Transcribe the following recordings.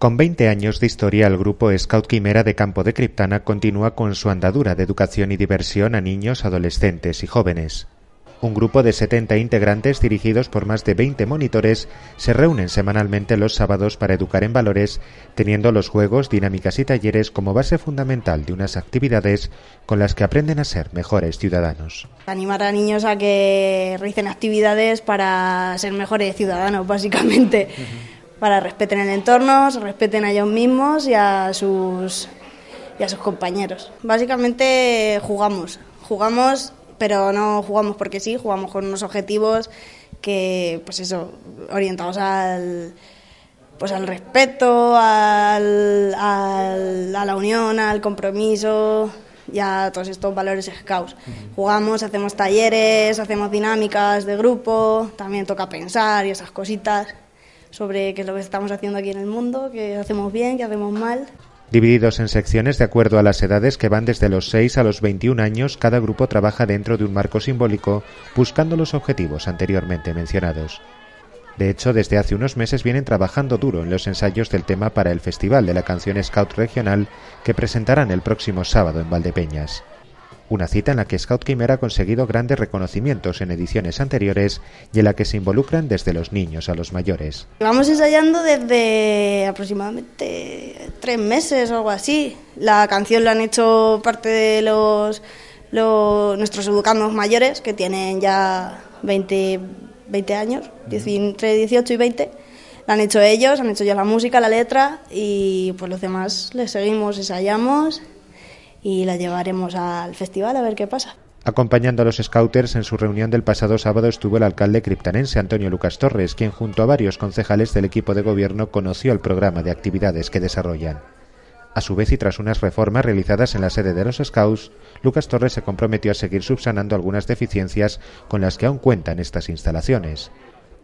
Con 20 años de historia, el grupo Scout Quimera de Campo de Criptana continúa con su andadura de educación y diversión a niños, adolescentes y jóvenes. Un grupo de 70 integrantes dirigidos por más de 20 monitores se reúnen semanalmente los sábados para educar en valores, teniendo los juegos, dinámicas y talleres como base fundamental de unas actividades con las que aprenden a ser mejores ciudadanos. Animar a niños a que realicen actividades para ser mejores ciudadanos, básicamente para respeten el entorno, se respeten a ellos mismos y a sus sus compañeros. Básicamente jugamos, jugamos, pero no jugamos porque sí, jugamos con unos objetivos que, pues eso, orientados al, pues al respeto, al, a la unión, al compromiso y a todos estos valores scouts. Jugamos, hacemos talleres, hacemos dinámicas de grupo, también toca pensar y esas cositas sobre qué es lo que estamos haciendo aquí en el mundo, qué hacemos bien, qué hacemos mal. Divididos en secciones de acuerdo a las edades que van desde los 6 a los 21 años, cada grupo trabaja dentro de un marco simbólico, buscando los objetivos anteriormente mencionados. De hecho, desde hace unos meses vienen trabajando duro en los ensayos del tema para el Festival de la Canción Scout Regional que presentarán el próximo sábado en Valdepeñas una cita en la que Scout Gamer ha conseguido grandes reconocimientos en ediciones anteriores y en la que se involucran desde los niños a los mayores. Vamos ensayando desde aproximadamente tres meses o algo así. La canción la han hecho parte de los, nuestros educandos mayores que tienen ya 20, años, entre 18 y 20. La han hecho ellos, han hecho ya la música, la letra y pues los demás les seguimos, ensayamos y la llevaremos al festival a ver qué pasa. Acompañando a los scouters en su reunión del pasado sábado estuvo el alcalde criptanense Antonio Lucas Torres, quien junto a varios concejales del equipo de gobierno conoció el programa de actividades que desarrollan. A su vez y tras unas reformas realizadas en la sede de los Scouts, Lucas Torres se comprometió a seguir subsanando algunas deficiencias con las que aún cuentan estas instalaciones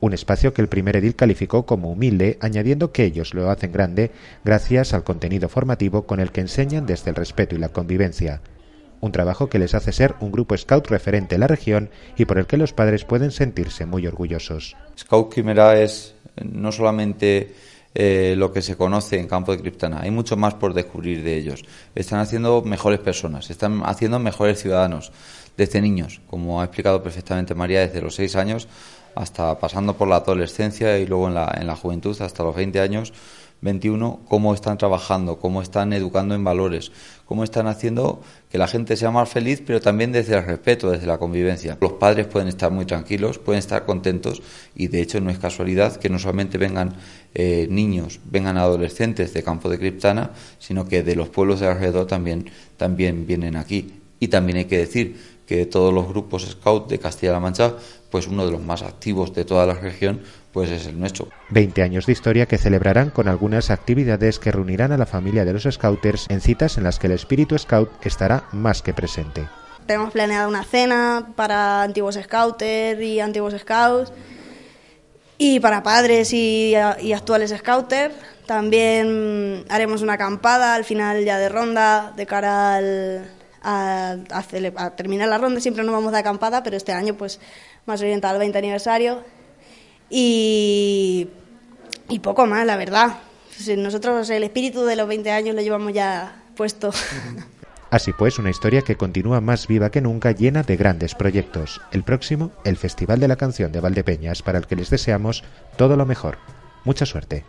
un espacio que el primer edil calificó como humilde, añadiendo que ellos lo hacen grande gracias al contenido formativo con el que enseñan desde el respeto y la convivencia. Un trabajo que les hace ser un grupo scout referente en la región y por el que los padres pueden sentirse muy orgullosos. Scout Quimera es eh, no solamente eh, lo que se conoce en campo de Criptana. Hay mucho más por descubrir de ellos. Están haciendo mejores personas, están haciendo mejores ciudadanos desde niños, como ha explicado perfectamente María, desde los seis años hasta pasando por la adolescencia y luego en la, en la juventud hasta los 20 años, 21, cómo están trabajando, cómo están educando en valores, cómo están haciendo que la gente sea más feliz, pero también desde el respeto, desde la convivencia. Los padres pueden estar muy tranquilos, pueden estar contentos y de hecho no es casualidad que no solamente vengan eh, niños, vengan adolescentes de Campo de Criptana, sino que de los pueblos de alrededor también, también vienen aquí. Y también hay que decir que todos los grupos scout de Castilla-La Mancha, pues uno de los más activos de toda la región, pues es el nuestro. 20 años de historia que celebrarán con algunas actividades que reunirán a la familia de los scouters en citas en las que el espíritu scout estará más que presente. Tenemos planeada una cena para antiguos scouters y antiguos scouts y para padres y, y actuales scouters. También haremos una acampada al final ya de ronda de cara al, a, terminar la ronda. Siempre nos vamos de acampada, pero este año pues más orientado al 20 aniversario. Y, y poco más, la verdad. Nosotros el espíritu de los 20 años lo llevamos ya puesto. Así pues, una historia que continúa más viva que nunca, llena de grandes proyectos. El próximo, el Festival de la Canción de Valdepeñas, para el que les deseamos todo lo mejor. Mucha suerte.